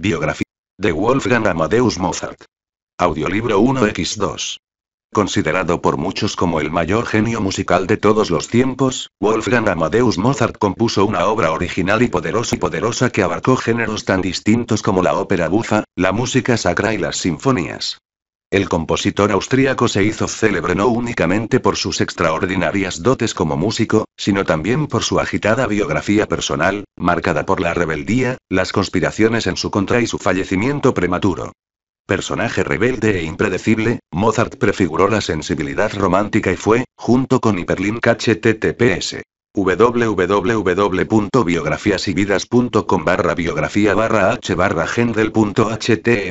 Biografía de Wolfgang Amadeus Mozart. Audiolibro 1x2. Considerado por muchos como el mayor genio musical de todos los tiempos, Wolfgang Amadeus Mozart compuso una obra original y poderosa y poderosa que abarcó géneros tan distintos como la ópera bufa, la música sacra y las sinfonías. El compositor austríaco se hizo célebre no únicamente por sus extraordinarias dotes como músico, sino también por su agitada biografía personal, marcada por la rebeldía, las conspiraciones en su contra y su fallecimiento prematuro. Personaje rebelde e impredecible, Mozart prefiguró la sensibilidad romántica y fue, junto con Hiperlink HTTPS, www.biografiasyvidas.com barra biografía barra h barra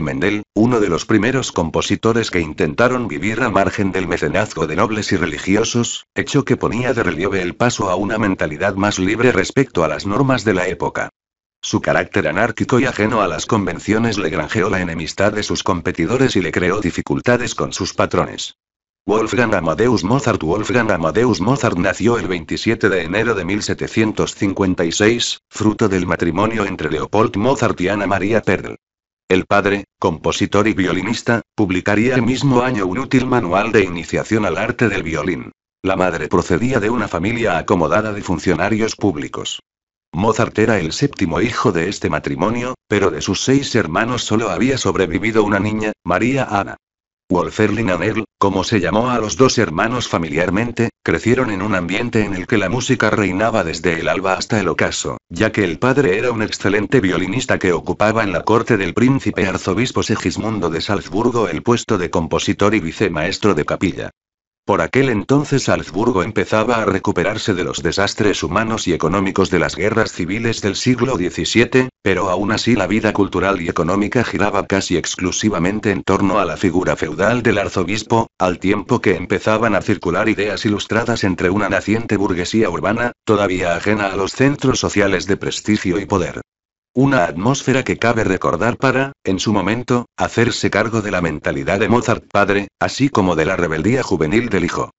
Mendel, uno de los primeros compositores que intentaron vivir a margen del mecenazgo de nobles y religiosos, hecho que ponía de relieve el paso a una mentalidad más libre respecto a las normas de la época. Su carácter anárquico y ajeno a las convenciones le granjeó la enemistad de sus competidores y le creó dificultades con sus patrones. Wolfgang Amadeus Mozart Wolfgang Amadeus Mozart nació el 27 de enero de 1756, fruto del matrimonio entre Leopold Mozart y Ana María Perl. El padre, compositor y violinista, publicaría el mismo año un útil manual de iniciación al arte del violín. La madre procedía de una familia acomodada de funcionarios públicos. Mozart era el séptimo hijo de este matrimonio, pero de sus seis hermanos solo había sobrevivido una niña, María Ana. Wolferlin Anerl, como se llamó a los dos hermanos familiarmente, crecieron en un ambiente en el que la música reinaba desde el alba hasta el ocaso, ya que el padre era un excelente violinista que ocupaba en la corte del príncipe arzobispo Segismundo de Salzburgo el puesto de compositor y vicemaestro de capilla. Por aquel entonces Salzburgo empezaba a recuperarse de los desastres humanos y económicos de las guerras civiles del siglo XVII, pero aún así la vida cultural y económica giraba casi exclusivamente en torno a la figura feudal del arzobispo, al tiempo que empezaban a circular ideas ilustradas entre una naciente burguesía urbana, todavía ajena a los centros sociales de prestigio y poder. Una atmósfera que cabe recordar para, en su momento, hacerse cargo de la mentalidad de Mozart padre, así como de la rebeldía juvenil del hijo.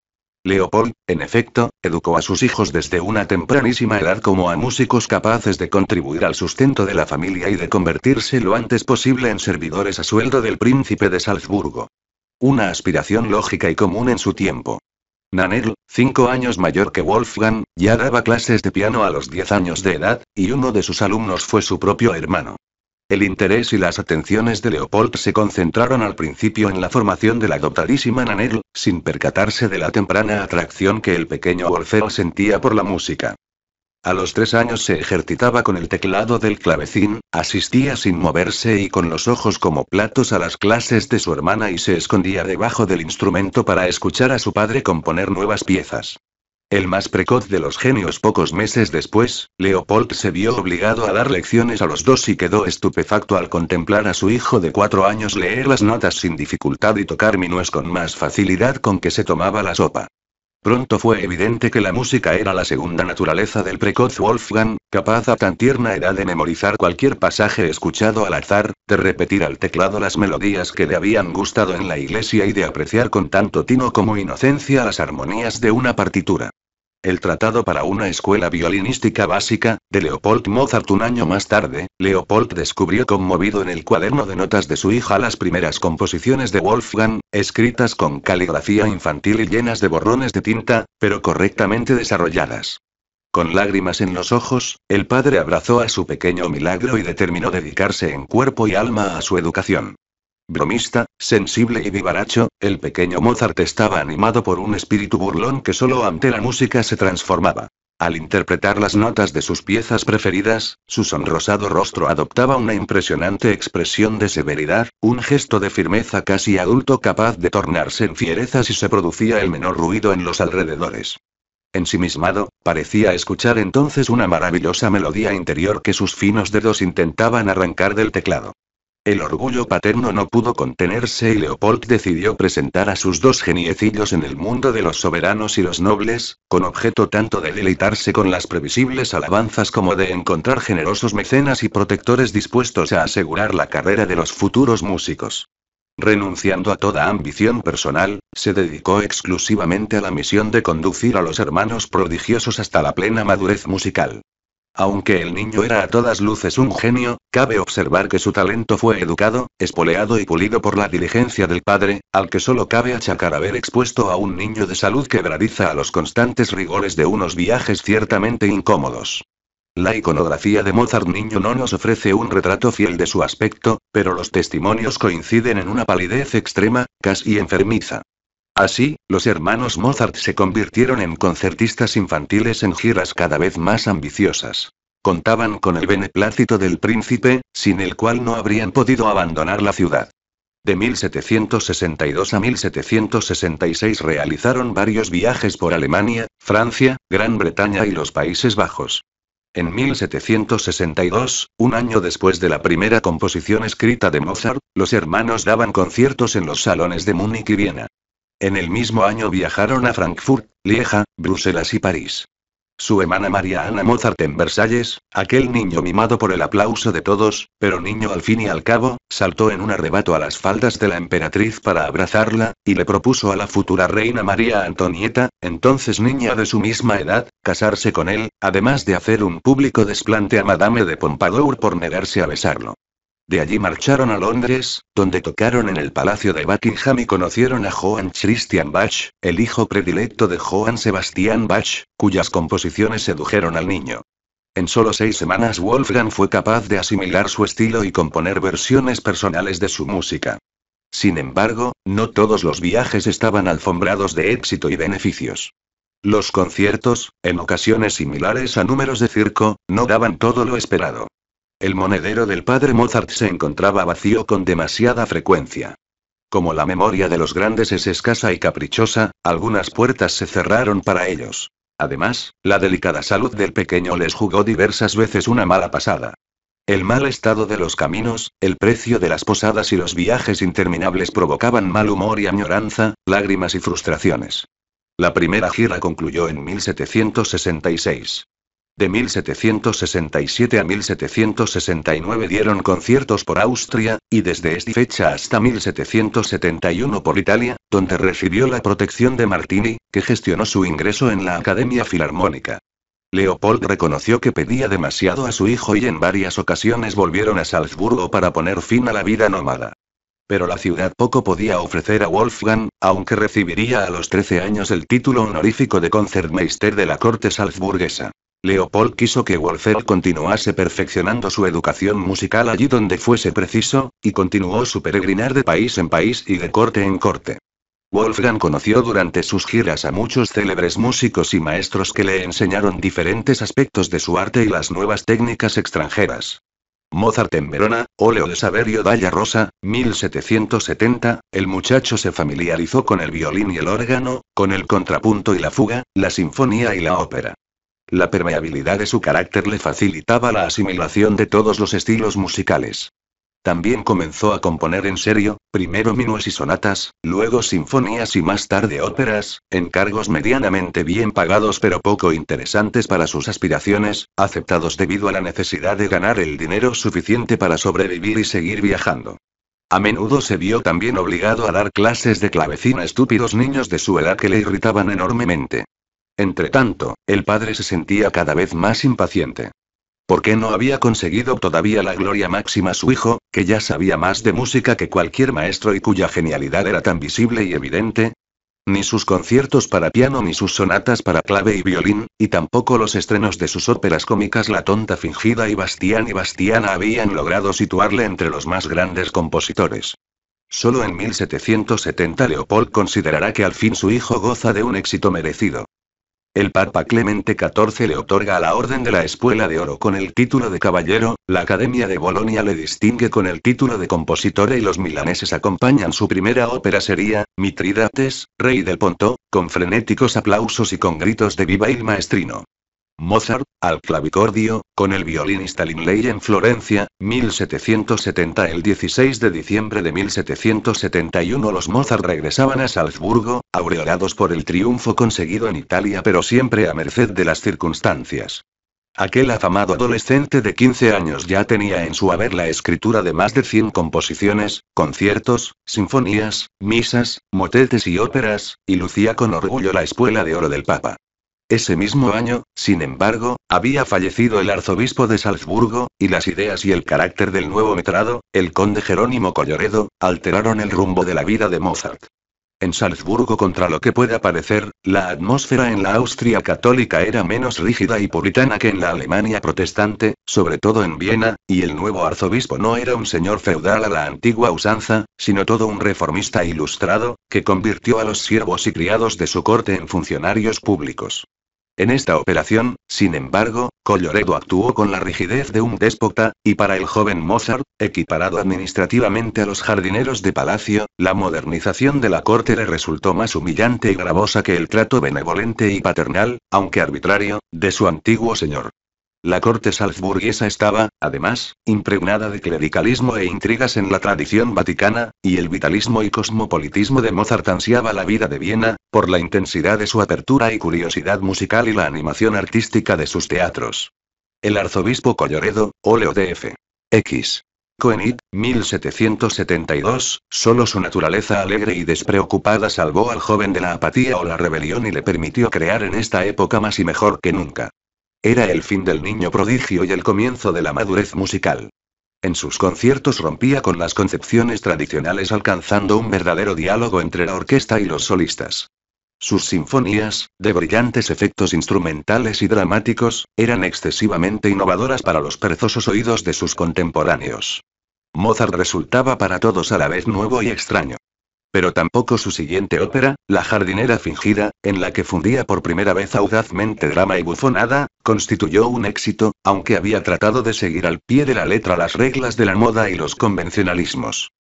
Leopold, en efecto, educó a sus hijos desde una tempranísima edad como a músicos capaces de contribuir al sustento de la familia y de convertirse lo antes posible en servidores a sueldo del príncipe de Salzburgo. Una aspiración lógica y común en su tiempo. Nanel, cinco años mayor que Wolfgang, ya daba clases de piano a los diez años de edad, y uno de sus alumnos fue su propio hermano. El interés y las atenciones de Leopold se concentraron al principio en la formación de la dotadísima Nanel, sin percatarse de la temprana atracción que el pequeño orfeo sentía por la música. A los tres años se ejercitaba con el teclado del clavecín, asistía sin moverse y con los ojos como platos a las clases de su hermana y se escondía debajo del instrumento para escuchar a su padre componer nuevas piezas. El más precoz de los genios pocos meses después, Leopold se vio obligado a dar lecciones a los dos y quedó estupefacto al contemplar a su hijo de cuatro años leer las notas sin dificultad y tocar minués con más facilidad con que se tomaba la sopa. Pronto fue evidente que la música era la segunda naturaleza del precoz Wolfgang, capaz a tan tierna edad de memorizar cualquier pasaje escuchado al azar, de repetir al teclado las melodías que le habían gustado en la iglesia y de apreciar con tanto tino como inocencia las armonías de una partitura. El Tratado para una Escuela Violinística Básica, de Leopold Mozart un año más tarde, Leopold descubrió conmovido en el cuaderno de notas de su hija las primeras composiciones de Wolfgang, escritas con caligrafía infantil y llenas de borrones de tinta, pero correctamente desarrolladas. Con lágrimas en los ojos, el padre abrazó a su pequeño milagro y determinó dedicarse en cuerpo y alma a su educación. Bromista, sensible y vivaracho, el pequeño Mozart estaba animado por un espíritu burlón que solo ante la música se transformaba. Al interpretar las notas de sus piezas preferidas, su sonrosado rostro adoptaba una impresionante expresión de severidad, un gesto de firmeza casi adulto capaz de tornarse en fiereza si se producía el menor ruido en los alrededores. Ensimismado, parecía escuchar entonces una maravillosa melodía interior que sus finos dedos intentaban arrancar del teclado. El orgullo paterno no pudo contenerse y Leopold decidió presentar a sus dos geniecillos en el mundo de los soberanos y los nobles, con objeto tanto de deleitarse con las previsibles alabanzas como de encontrar generosos mecenas y protectores dispuestos a asegurar la carrera de los futuros músicos. Renunciando a toda ambición personal, se dedicó exclusivamente a la misión de conducir a los hermanos prodigiosos hasta la plena madurez musical. Aunque el niño era a todas luces un genio, cabe observar que su talento fue educado, espoleado y pulido por la diligencia del padre, al que solo cabe achacar haber expuesto a un niño de salud quebradiza a los constantes rigores de unos viajes ciertamente incómodos. La iconografía de Mozart niño no nos ofrece un retrato fiel de su aspecto, pero los testimonios coinciden en una palidez extrema, casi enfermiza. Así, los hermanos Mozart se convirtieron en concertistas infantiles en giras cada vez más ambiciosas. Contaban con el beneplácito del príncipe, sin el cual no habrían podido abandonar la ciudad. De 1762 a 1766 realizaron varios viajes por Alemania, Francia, Gran Bretaña y los Países Bajos. En 1762, un año después de la primera composición escrita de Mozart, los hermanos daban conciertos en los salones de Múnich y Viena. En el mismo año viajaron a Frankfurt, Lieja, Bruselas y París. Su hermana María Ana Mozart en Versalles, aquel niño mimado por el aplauso de todos, pero niño al fin y al cabo, saltó en un arrebato a las faldas de la emperatriz para abrazarla, y le propuso a la futura reina María Antonieta, entonces niña de su misma edad, casarse con él, además de hacer un público desplante a Madame de Pompadour por negarse a besarlo. De allí marcharon a Londres, donde tocaron en el Palacio de Buckingham y conocieron a Johann Christian Bach, el hijo predilecto de Johann Sebastian Bach, cuyas composiciones sedujeron al niño. En solo seis semanas Wolfgang fue capaz de asimilar su estilo y componer versiones personales de su música. Sin embargo, no todos los viajes estaban alfombrados de éxito y beneficios. Los conciertos, en ocasiones similares a números de circo, no daban todo lo esperado. El monedero del padre Mozart se encontraba vacío con demasiada frecuencia. Como la memoria de los grandes es escasa y caprichosa, algunas puertas se cerraron para ellos. Además, la delicada salud del pequeño les jugó diversas veces una mala pasada. El mal estado de los caminos, el precio de las posadas y los viajes interminables provocaban mal humor y añoranza, lágrimas y frustraciones. La primera gira concluyó en 1766. De 1767 a 1769 dieron conciertos por Austria, y desde esta fecha hasta 1771 por Italia, donde recibió la protección de Martini, que gestionó su ingreso en la Academia Filarmónica. Leopold reconoció que pedía demasiado a su hijo y en varias ocasiones volvieron a Salzburgo para poner fin a la vida nómada. Pero la ciudad poco podía ofrecer a Wolfgang, aunque recibiría a los 13 años el título honorífico de concertmeister de la corte salzburguesa. Leopold quiso que Wolfgang continuase perfeccionando su educación musical allí donde fuese preciso, y continuó su peregrinar de país en país y de corte en corte. Wolfgang conoció durante sus giras a muchos célebres músicos y maestros que le enseñaron diferentes aspectos de su arte y las nuevas técnicas extranjeras. Mozart en Verona, óleo de Saverio Dalla Rosa, 1770, el muchacho se familiarizó con el violín y el órgano, con el contrapunto y la fuga, la sinfonía y la ópera. La permeabilidad de su carácter le facilitaba la asimilación de todos los estilos musicales. También comenzó a componer en serio, primero minuets y sonatas, luego sinfonías y más tarde óperas, encargos medianamente bien pagados pero poco interesantes para sus aspiraciones, aceptados debido a la necesidad de ganar el dinero suficiente para sobrevivir y seguir viajando. A menudo se vio también obligado a dar clases de clavecina a estúpidos niños de su edad que le irritaban enormemente. Entre tanto, el padre se sentía cada vez más impaciente. ¿Por qué no había conseguido todavía la gloria máxima su hijo, que ya sabía más de música que cualquier maestro y cuya genialidad era tan visible y evidente? Ni sus conciertos para piano ni sus sonatas para clave y violín, y tampoco los estrenos de sus óperas cómicas La tonta fingida y Bastián y Bastiana habían logrado situarle entre los más grandes compositores. Solo en 1770 Leopold considerará que al fin su hijo goza de un éxito merecido. El Papa Clemente XIV le otorga la Orden de la Espuela de Oro con el título de caballero, la Academia de Bolonia le distingue con el título de compositora y los milaneses acompañan su primera ópera sería, Mitridates, rey del Ponto, con frenéticos aplausos y con gritos de viva il maestrino. Mozart, al clavicordio, con el violinista Linley en Florencia, 1770 El 16 de diciembre de 1771 los Mozart regresaban a Salzburgo, aureolados por el triunfo conseguido en Italia pero siempre a merced de las circunstancias. Aquel afamado adolescente de 15 años ya tenía en su haber la escritura de más de 100 composiciones, conciertos, sinfonías, misas, motetes y óperas, y lucía con orgullo la espuela de oro del Papa. Ese mismo año, sin embargo, había fallecido el arzobispo de Salzburgo, y las ideas y el carácter del nuevo metrado, el conde Jerónimo Colloredo, alteraron el rumbo de la vida de Mozart. En Salzburgo, contra lo que pueda parecer, la atmósfera en la Austria católica era menos rígida y puritana que en la Alemania protestante, sobre todo en Viena, y el nuevo arzobispo no era un señor feudal a la antigua usanza, sino todo un reformista ilustrado, que convirtió a los siervos y criados de su corte en funcionarios públicos. En esta operación, sin embargo, Colloredo actuó con la rigidez de un déspota, y para el joven Mozart, equiparado administrativamente a los jardineros de palacio, la modernización de la corte le resultó más humillante y gravosa que el trato benevolente y paternal, aunque arbitrario, de su antiguo señor. La corte salzburguesa estaba, además, impregnada de clericalismo e intrigas en la tradición vaticana, y el vitalismo y cosmopolitismo de Mozart ansiaba la vida de Viena, por la intensidad de su apertura y curiosidad musical y la animación artística de sus teatros. El arzobispo Colloredo, de F. X. Koenig, 1772, solo su naturaleza alegre y despreocupada salvó al joven de la apatía o la rebelión y le permitió crear en esta época más y mejor que nunca. Era el fin del niño prodigio y el comienzo de la madurez musical. En sus conciertos rompía con las concepciones tradicionales alcanzando un verdadero diálogo entre la orquesta y los solistas. Sus sinfonías, de brillantes efectos instrumentales y dramáticos, eran excesivamente innovadoras para los perezosos oídos de sus contemporáneos. Mozart resultaba para todos a la vez nuevo y extraño. Pero tampoco su siguiente ópera, La jardinera fingida, en la que fundía por primera vez audazmente drama y bufonada, constituyó un éxito, aunque había tratado de seguir al pie de la letra las reglas de la moda y los convencionalismos.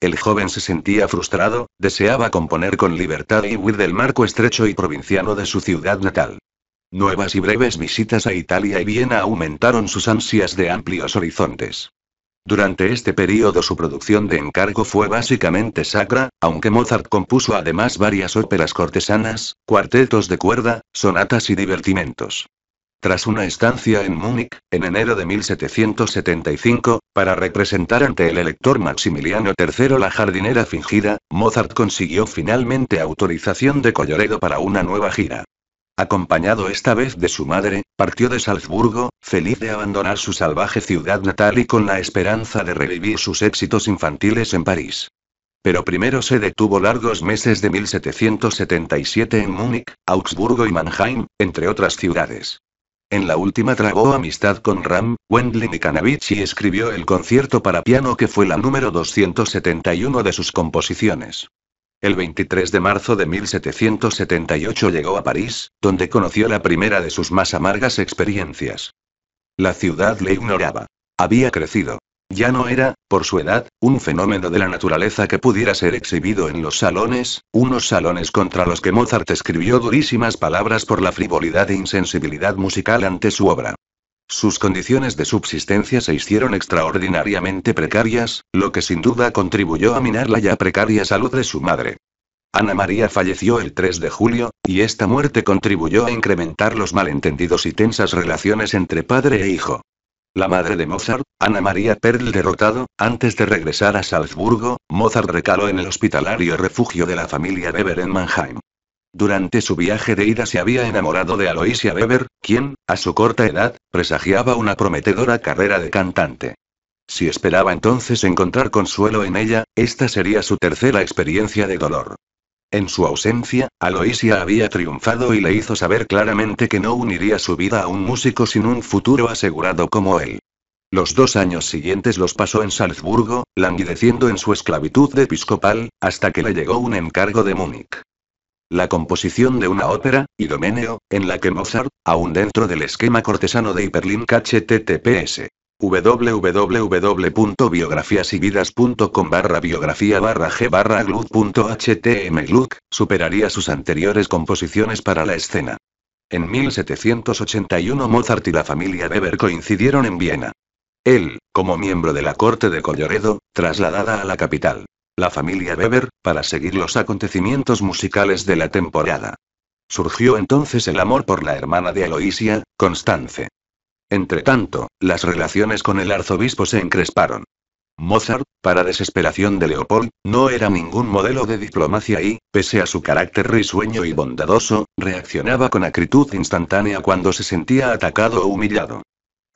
El joven se sentía frustrado, deseaba componer con libertad y huir del marco estrecho y provinciano de su ciudad natal. Nuevas y breves visitas a Italia y Viena aumentaron sus ansias de amplios horizontes. Durante este periodo su producción de encargo fue básicamente sacra, aunque Mozart compuso además varias óperas cortesanas, cuartetos de cuerda, sonatas y divertimentos. Tras una estancia en Múnich, en enero de 1775, para representar ante el elector Maximiliano III la jardinera fingida, Mozart consiguió finalmente autorización de Colloredo para una nueva gira acompañado esta vez de su madre, partió de Salzburgo, feliz de abandonar su salvaje ciudad natal y con la esperanza de revivir sus éxitos infantiles en París. Pero primero se detuvo largos meses de 1777 en Múnich, Augsburgo y Mannheim, entre otras ciudades. En la última tragó amistad con Ram, Wendling y Canavici y escribió el concierto para piano que fue la número 271 de sus composiciones. El 23 de marzo de 1778 llegó a París, donde conoció la primera de sus más amargas experiencias. La ciudad le ignoraba. Había crecido. Ya no era, por su edad, un fenómeno de la naturaleza que pudiera ser exhibido en los salones, unos salones contra los que Mozart escribió durísimas palabras por la frivolidad e insensibilidad musical ante su obra. Sus condiciones de subsistencia se hicieron extraordinariamente precarias, lo que sin duda contribuyó a minar la ya precaria salud de su madre. Ana María falleció el 3 de julio, y esta muerte contribuyó a incrementar los malentendidos y tensas relaciones entre padre e hijo. La madre de Mozart, Ana María Perl derrotado, antes de regresar a Salzburgo, Mozart recaló en el hospitalario refugio de la familia Weber en Mannheim. Durante su viaje de ida se había enamorado de Aloysia Weber, quien, a su corta edad, Presagiaba una prometedora carrera de cantante. Si esperaba entonces encontrar consuelo en ella, esta sería su tercera experiencia de dolor. En su ausencia, Aloisia había triunfado y le hizo saber claramente que no uniría su vida a un músico sin un futuro asegurado como él. Los dos años siguientes los pasó en Salzburgo, languideciendo en su esclavitud episcopal, hasta que le llegó un encargo de Múnich. La composición de una ópera, Idomeneo, en la que Mozart, aún dentro del esquema cortesano de Hyperlink HTTPS, www.biografiasyvidas.com barra biografía barra g barra superaría sus anteriores composiciones para la escena. En 1781 Mozart y la familia Weber coincidieron en Viena. Él, como miembro de la corte de Colloredo, trasladada a la capital, la familia Weber, para seguir los acontecimientos musicales de la temporada. Surgió entonces el amor por la hermana de Aloisia, Constance. Entretanto, las relaciones con el arzobispo se encresparon. Mozart, para desesperación de Leopold, no era ningún modelo de diplomacia y, pese a su carácter risueño y bondadoso, reaccionaba con acritud instantánea cuando se sentía atacado o humillado.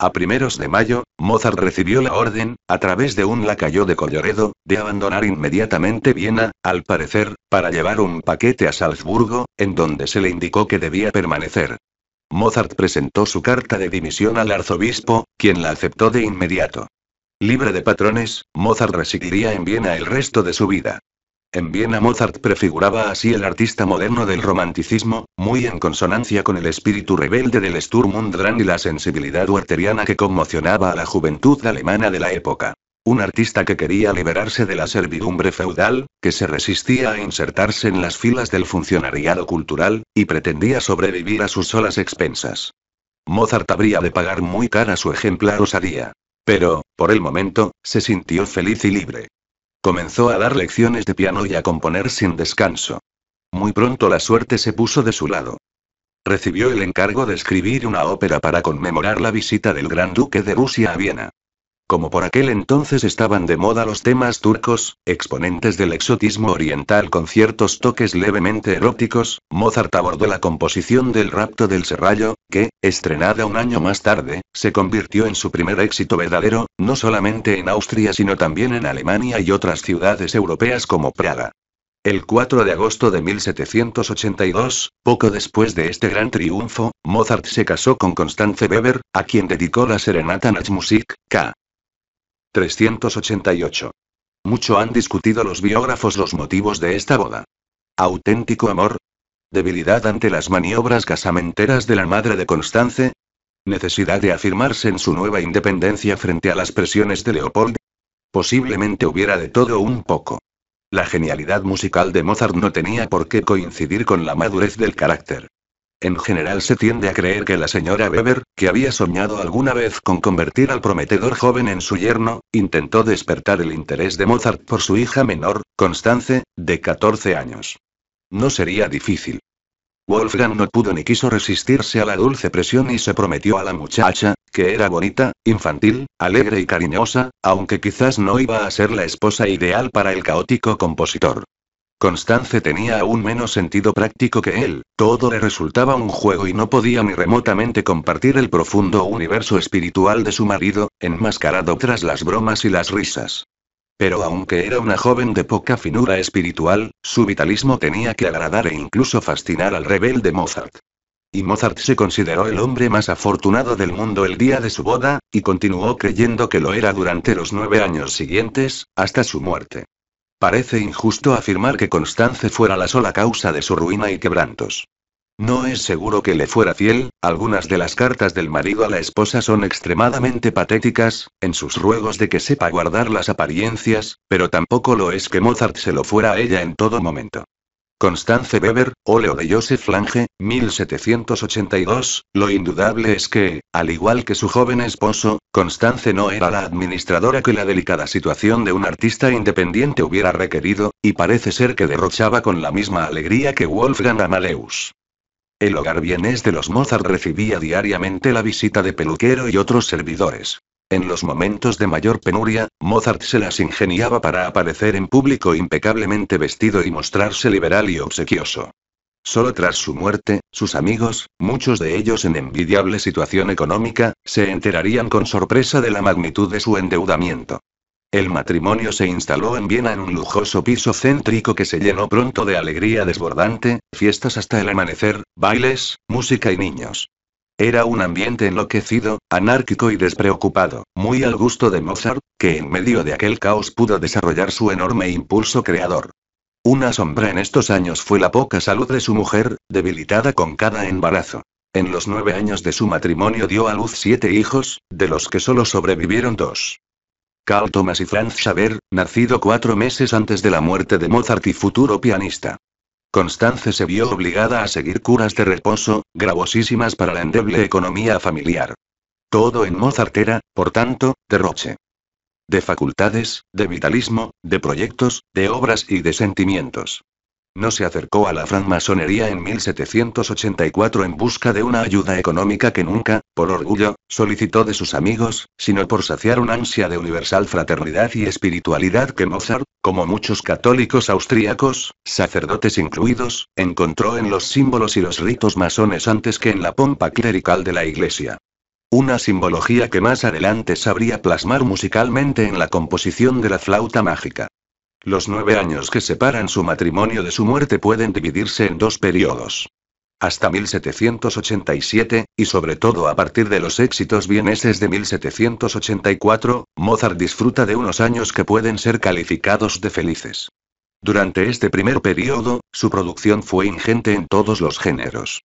A primeros de mayo, Mozart recibió la orden, a través de un lacayo de Colloredo, de abandonar inmediatamente Viena, al parecer, para llevar un paquete a Salzburgo, en donde se le indicó que debía permanecer. Mozart presentó su carta de dimisión al arzobispo, quien la aceptó de inmediato. Libre de patrones, Mozart residiría en Viena el resto de su vida. En Viena Mozart prefiguraba así el artista moderno del romanticismo, muy en consonancia con el espíritu rebelde del Sturm und Drang y la sensibilidad werteriana que conmocionaba a la juventud alemana de la época. Un artista que quería liberarse de la servidumbre feudal, que se resistía a insertarse en las filas del funcionariado cultural, y pretendía sobrevivir a sus solas expensas. Mozart habría de pagar muy cara su ejemplar osadía. Pero, por el momento, se sintió feliz y libre. Comenzó a dar lecciones de piano y a componer sin descanso. Muy pronto la suerte se puso de su lado. Recibió el encargo de escribir una ópera para conmemorar la visita del Gran Duque de Rusia a Viena. Como por aquel entonces estaban de moda los temas turcos, exponentes del exotismo oriental con ciertos toques levemente eróticos, Mozart abordó la composición del rapto del serrallo, que, estrenada un año más tarde, se convirtió en su primer éxito verdadero, no solamente en Austria sino también en Alemania y otras ciudades europeas como Praga. El 4 de agosto de 1782, poco después de este gran triunfo, Mozart se casó con Constance Weber, a quien dedicó la serenata Nachtmusik, K. 388. Mucho han discutido los biógrafos los motivos de esta boda. Auténtico amor. Debilidad ante las maniobras casamenteras de la madre de Constance. Necesidad de afirmarse en su nueva independencia frente a las presiones de Leopold. Posiblemente hubiera de todo un poco. La genialidad musical de Mozart no tenía por qué coincidir con la madurez del carácter. En general se tiende a creer que la señora Weber, que había soñado alguna vez con convertir al prometedor joven en su yerno, intentó despertar el interés de Mozart por su hija menor, Constance, de 14 años. No sería difícil. Wolfgang no pudo ni quiso resistirse a la dulce presión y se prometió a la muchacha, que era bonita, infantil, alegre y cariñosa, aunque quizás no iba a ser la esposa ideal para el caótico compositor. Constance tenía aún menos sentido práctico que él, todo le resultaba un juego y no podía ni remotamente compartir el profundo universo espiritual de su marido, enmascarado tras las bromas y las risas. Pero aunque era una joven de poca finura espiritual, su vitalismo tenía que agradar e incluso fascinar al rebelde Mozart. Y Mozart se consideró el hombre más afortunado del mundo el día de su boda, y continuó creyendo que lo era durante los nueve años siguientes, hasta su muerte. Parece injusto afirmar que Constance fuera la sola causa de su ruina y quebrantos. No es seguro que le fuera fiel, algunas de las cartas del marido a la esposa son extremadamente patéticas, en sus ruegos de que sepa guardar las apariencias, pero tampoco lo es que Mozart se lo fuera a ella en todo momento. Constance Weber, óleo de Joseph Lange, 1782, lo indudable es que, al igual que su joven esposo, Constance no era la administradora que la delicada situación de un artista independiente hubiera requerido, y parece ser que derrochaba con la misma alegría que Wolfgang Amaleus. El hogar bienes de los Mozart recibía diariamente la visita de peluquero y otros servidores. En los momentos de mayor penuria, Mozart se las ingeniaba para aparecer en público impecablemente vestido y mostrarse liberal y obsequioso. Solo tras su muerte, sus amigos, muchos de ellos en envidiable situación económica, se enterarían con sorpresa de la magnitud de su endeudamiento. El matrimonio se instaló en Viena en un lujoso piso céntrico que se llenó pronto de alegría desbordante, fiestas hasta el amanecer, bailes, música y niños. Era un ambiente enloquecido, anárquico y despreocupado, muy al gusto de Mozart, que en medio de aquel caos pudo desarrollar su enorme impulso creador. Una sombra en estos años fue la poca salud de su mujer, debilitada con cada embarazo. En los nueve años de su matrimonio dio a luz siete hijos, de los que solo sobrevivieron dos. Carl Thomas y Franz Schaber, nacido cuatro meses antes de la muerte de Mozart y futuro pianista. Constance se vio obligada a seguir curas de reposo, gravosísimas para la endeble economía familiar. Todo en Mozartera, por tanto, derroche. De facultades, de vitalismo, de proyectos, de obras y de sentimientos. No se acercó a la francmasonería en 1784 en busca de una ayuda económica que nunca, por orgullo, solicitó de sus amigos, sino por saciar una ansia de universal fraternidad y espiritualidad que Mozart, como muchos católicos austríacos, sacerdotes incluidos, encontró en los símbolos y los ritos masones antes que en la pompa clerical de la Iglesia. Una simbología que más adelante sabría plasmar musicalmente en la composición de la flauta mágica. Los nueve años que separan su matrimonio de su muerte pueden dividirse en dos periodos. Hasta 1787, y sobre todo a partir de los éxitos vieneses de 1784, Mozart disfruta de unos años que pueden ser calificados de felices. Durante este primer periodo, su producción fue ingente en todos los géneros.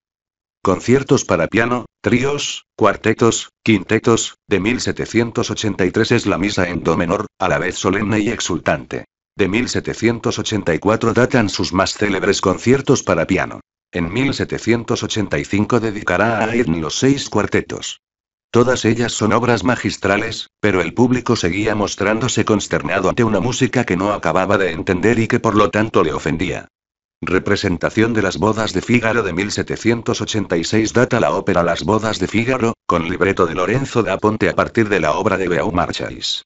Conciertos para piano, tríos, cuartetos, quintetos, de 1783 es la misa en do menor, a la vez solemne y exultante. De 1784 datan sus más célebres conciertos para piano. En 1785 dedicará a Haydn los seis cuartetos. Todas ellas son obras magistrales, pero el público seguía mostrándose consternado ante una música que no acababa de entender y que por lo tanto le ofendía. Representación de las bodas de Fígaro de 1786 data la ópera Las bodas de Fígaro, con libreto de Lorenzo da Ponte a partir de la obra de Beaumarchais.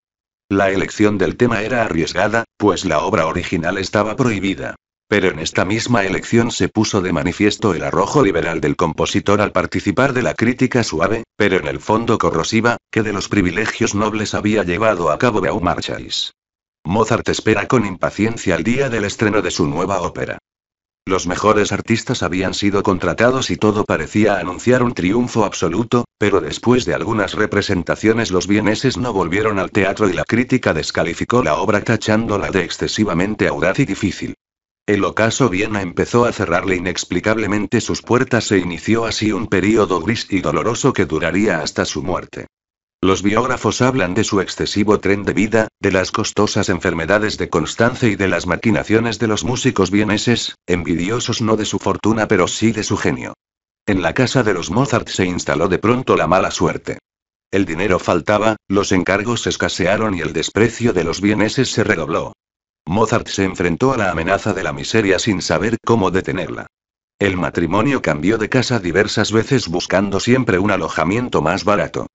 La elección del tema era arriesgada, pues la obra original estaba prohibida. Pero en esta misma elección se puso de manifiesto el arrojo liberal del compositor al participar de la crítica suave, pero en el fondo corrosiva, que de los privilegios nobles había llevado a cabo Beaumarchais. Mozart espera con impaciencia el día del estreno de su nueva ópera. Los mejores artistas habían sido contratados y todo parecía anunciar un triunfo absoluto, pero después de algunas representaciones los vieneses no volvieron al teatro y la crítica descalificó la obra tachándola de excesivamente audaz y difícil. El ocaso Viena empezó a cerrarle inexplicablemente sus puertas e inició así un período gris y doloroso que duraría hasta su muerte. Los biógrafos hablan de su excesivo tren de vida, de las costosas enfermedades de Constance y de las maquinaciones de los músicos vieneses, envidiosos no de su fortuna pero sí de su genio. En la casa de los Mozart se instaló de pronto la mala suerte. El dinero faltaba, los encargos escasearon y el desprecio de los vieneses se redobló. Mozart se enfrentó a la amenaza de la miseria sin saber cómo detenerla. El matrimonio cambió de casa diversas veces buscando siempre un alojamiento más barato.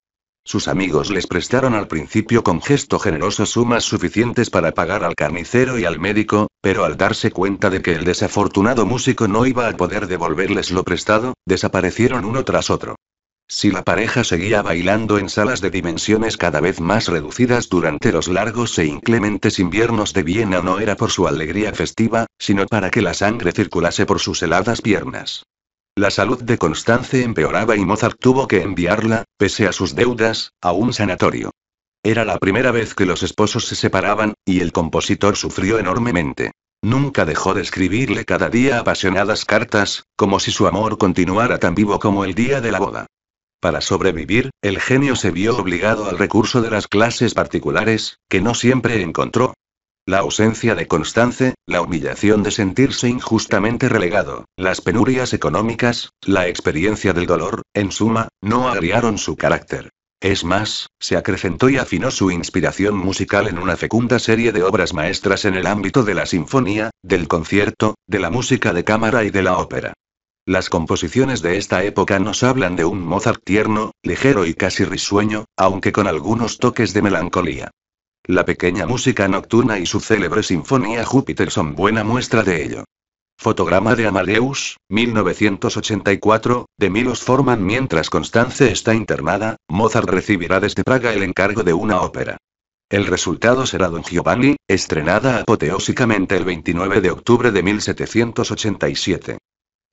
Sus amigos les prestaron al principio con gesto generoso sumas suficientes para pagar al carnicero y al médico, pero al darse cuenta de que el desafortunado músico no iba a poder devolverles lo prestado, desaparecieron uno tras otro. Si la pareja seguía bailando en salas de dimensiones cada vez más reducidas durante los largos e inclementes inviernos de Viena no era por su alegría festiva, sino para que la sangre circulase por sus heladas piernas. La salud de Constance empeoraba y Mozart tuvo que enviarla, pese a sus deudas, a un sanatorio. Era la primera vez que los esposos se separaban, y el compositor sufrió enormemente. Nunca dejó de escribirle cada día apasionadas cartas, como si su amor continuara tan vivo como el día de la boda. Para sobrevivir, el genio se vio obligado al recurso de las clases particulares, que no siempre encontró, la ausencia de constancia, la humillación de sentirse injustamente relegado, las penurias económicas, la experiencia del dolor, en suma, no agriaron su carácter. Es más, se acrecentó y afinó su inspiración musical en una fecunda serie de obras maestras en el ámbito de la sinfonía, del concierto, de la música de cámara y de la ópera. Las composiciones de esta época nos hablan de un Mozart tierno, ligero y casi risueño, aunque con algunos toques de melancolía. La pequeña música nocturna y su célebre sinfonía Júpiter son buena muestra de ello. Fotograma de Amadeus, 1984, de Milos Forman Mientras Constance está internada, Mozart recibirá desde Praga el encargo de una ópera. El resultado será Don Giovanni, estrenada apoteósicamente el 29 de octubre de 1787.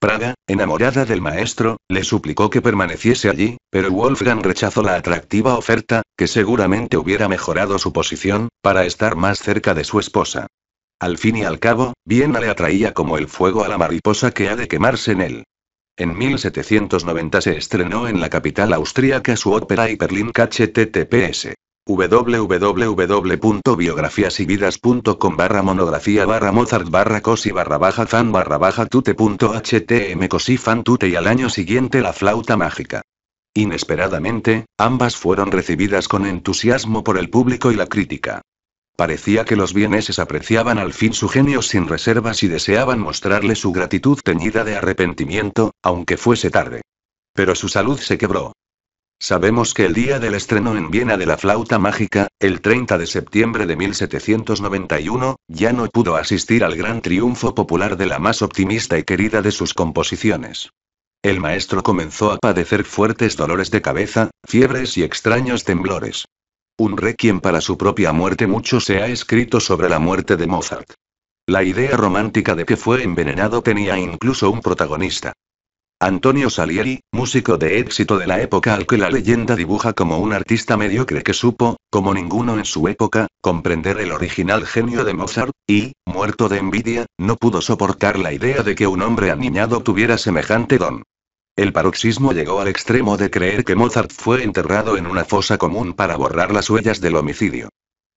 Praga, enamorada del maestro, le suplicó que permaneciese allí, pero Wolfgang rechazó la atractiva oferta, que seguramente hubiera mejorado su posición, para estar más cerca de su esposa. Al fin y al cabo, Viena le atraía como el fuego a la mariposa que ha de quemarse en él. En 1790 se estrenó en la capital austríaca su ópera Hiperlink HTTPS www.biografiasyvidas.com barra monografía barra Mozart barra cosi barra baja fan barra baja tute.htm cosi fan tute y al año siguiente la flauta mágica. Inesperadamente, ambas fueron recibidas con entusiasmo por el público y la crítica. Parecía que los vieneses apreciaban al fin su genio sin reservas y deseaban mostrarle su gratitud teñida de arrepentimiento, aunque fuese tarde. Pero su salud se quebró. Sabemos que el día del estreno en Viena de la flauta mágica, el 30 de septiembre de 1791, ya no pudo asistir al gran triunfo popular de la más optimista y querida de sus composiciones. El maestro comenzó a padecer fuertes dolores de cabeza, fiebres y extraños temblores. Un requiem para su propia muerte mucho se ha escrito sobre la muerte de Mozart. La idea romántica de que fue envenenado tenía incluso un protagonista. Antonio Salieri, músico de éxito de la época al que la leyenda dibuja como un artista mediocre que supo, como ninguno en su época, comprender el original genio de Mozart, y, muerto de envidia, no pudo soportar la idea de que un hombre aniñado tuviera semejante don. El paroxismo llegó al extremo de creer que Mozart fue enterrado en una fosa común para borrar las huellas del homicidio.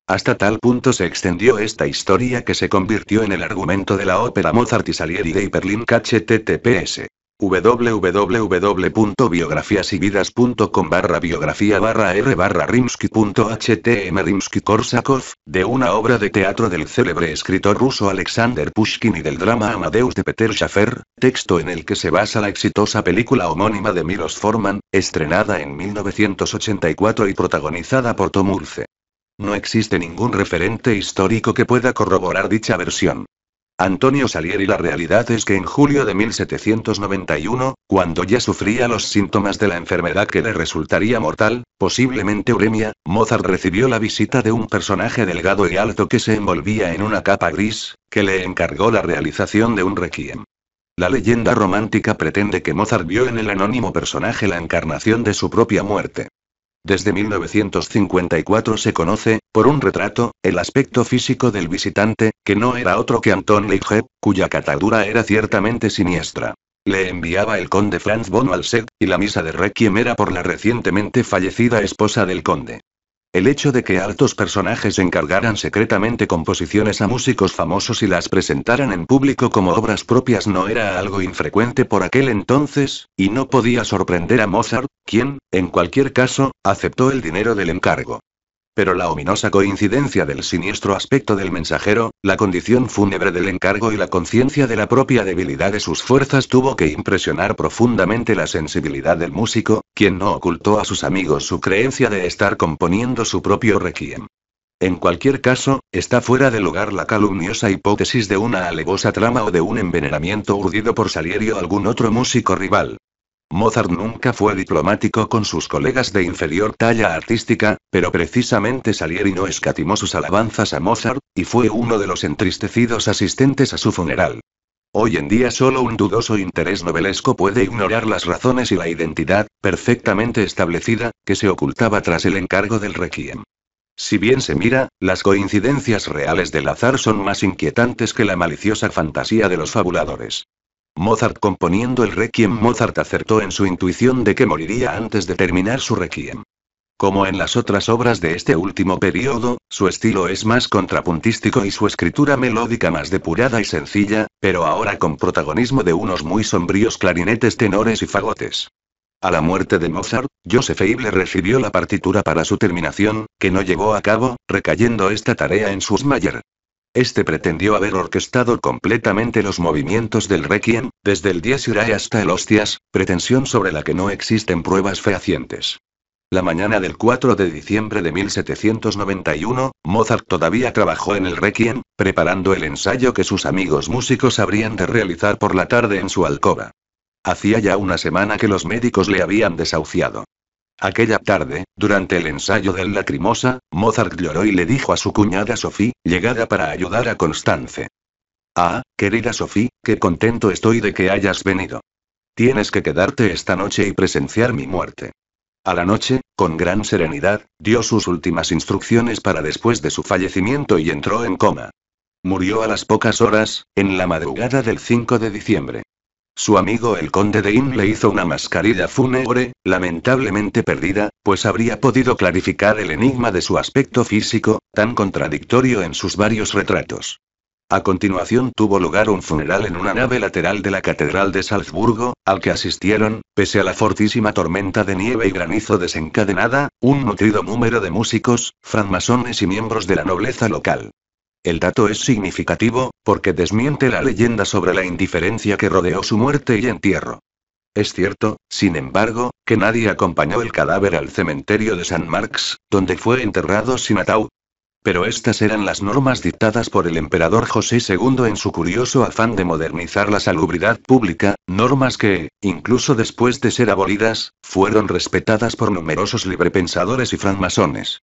Hasta tal punto se extendió esta historia que se convirtió en el argumento de la ópera Mozart y Salieri de Hyperlink HTTPS www.biografiasyvidas.com barra biografía barra r barra rimsky.htm rimsky-korsakov, de una obra de teatro del célebre escritor ruso Alexander Pushkin y del drama Amadeus de Peter schaffer texto en el que se basa la exitosa película homónima de miros Forman, estrenada en 1984 y protagonizada por Tom ulce No existe ningún referente histórico que pueda corroborar dicha versión. Antonio Salieri La realidad es que en julio de 1791, cuando ya sufría los síntomas de la enfermedad que le resultaría mortal, posiblemente uremia, Mozart recibió la visita de un personaje delgado y alto que se envolvía en una capa gris, que le encargó la realización de un requiem. La leyenda romántica pretende que Mozart vio en el anónimo personaje la encarnación de su propia muerte. Desde 1954 se conoce, por un retrato, el aspecto físico del visitante, que no era otro que Anton Leigh, cuya catadura era ciertamente siniestra. Le enviaba el conde Franz von Walsegg, y la misa de Requiem era por la recientemente fallecida esposa del conde. El hecho de que altos personajes encargaran secretamente composiciones a músicos famosos y las presentaran en público como obras propias no era algo infrecuente por aquel entonces, y no podía sorprender a Mozart, quien, en cualquier caso, aceptó el dinero del encargo. Pero la ominosa coincidencia del siniestro aspecto del mensajero, la condición fúnebre del encargo y la conciencia de la propia debilidad de sus fuerzas tuvo que impresionar profundamente la sensibilidad del músico, quien no ocultó a sus amigos su creencia de estar componiendo su propio requiem. En cualquier caso, está fuera de lugar la calumniosa hipótesis de una alevosa trama o de un envenenamiento urdido por o algún otro músico rival. Mozart nunca fue diplomático con sus colegas de inferior talla artística, pero precisamente Salieri no escatimó sus alabanzas a Mozart, y fue uno de los entristecidos asistentes a su funeral. Hoy en día solo un dudoso interés novelesco puede ignorar las razones y la identidad, perfectamente establecida, que se ocultaba tras el encargo del requiem. Si bien se mira, las coincidencias reales del azar son más inquietantes que la maliciosa fantasía de los fabuladores. Mozart componiendo el requiem Mozart acertó en su intuición de que moriría antes de terminar su requiem. Como en las otras obras de este último periodo, su estilo es más contrapuntístico y su escritura melódica más depurada y sencilla, pero ahora con protagonismo de unos muy sombríos clarinetes tenores y fagotes. A la muerte de Mozart, Joseph Eible recibió la partitura para su terminación, que no llegó a cabo, recayendo esta tarea en Mayer. Este pretendió haber orquestado completamente los movimientos del Requiem, desde el Dies Irae hasta el Hostias, pretensión sobre la que no existen pruebas fehacientes. La mañana del 4 de diciembre de 1791, Mozart todavía trabajó en el Requiem, preparando el ensayo que sus amigos músicos habrían de realizar por la tarde en su alcoba. Hacía ya una semana que los médicos le habían desahuciado. Aquella tarde, durante el ensayo del Lacrimosa, Mozart lloró y le dijo a su cuñada Sophie, llegada para ayudar a Constance. Ah, querida Sophie, qué contento estoy de que hayas venido. Tienes que quedarte esta noche y presenciar mi muerte. A la noche, con gran serenidad, dio sus últimas instrucciones para después de su fallecimiento y entró en coma. Murió a las pocas horas, en la madrugada del 5 de diciembre. Su amigo el conde de In le hizo una mascarilla fúnebre, lamentablemente perdida, pues habría podido clarificar el enigma de su aspecto físico, tan contradictorio en sus varios retratos. A continuación tuvo lugar un funeral en una nave lateral de la Catedral de Salzburgo, al que asistieron, pese a la fortísima tormenta de nieve y granizo desencadenada, un nutrido número de músicos, francmasones y miembros de la nobleza local. El dato es significativo, porque desmiente la leyenda sobre la indiferencia que rodeó su muerte y entierro. Es cierto, sin embargo, que nadie acompañó el cadáver al cementerio de San Marx, donde fue enterrado sin ataúd. Pero estas eran las normas dictadas por el emperador José II en su curioso afán de modernizar la salubridad pública, normas que, incluso después de ser abolidas, fueron respetadas por numerosos librepensadores y francmasones.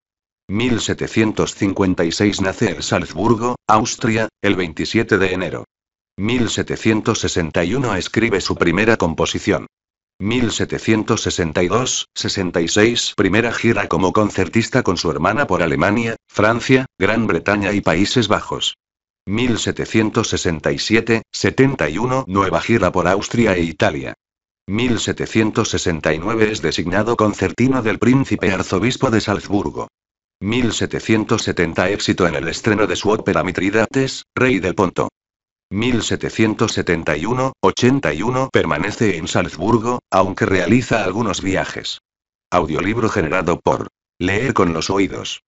1756 nace en Salzburgo, Austria, el 27 de enero. 1761 escribe su primera composición. 1762-66 Primera gira como concertista con su hermana por Alemania, Francia, Gran Bretaña y Países Bajos. 1767-71 Nueva gira por Austria e Italia. 1769 es designado concertino del príncipe arzobispo de Salzburgo. 1770 Éxito en el estreno de su ópera Mitridates, Rey del Ponto. 1771, 81 Permanece en Salzburgo, aunque realiza algunos viajes. Audiolibro generado por Leer con los oídos.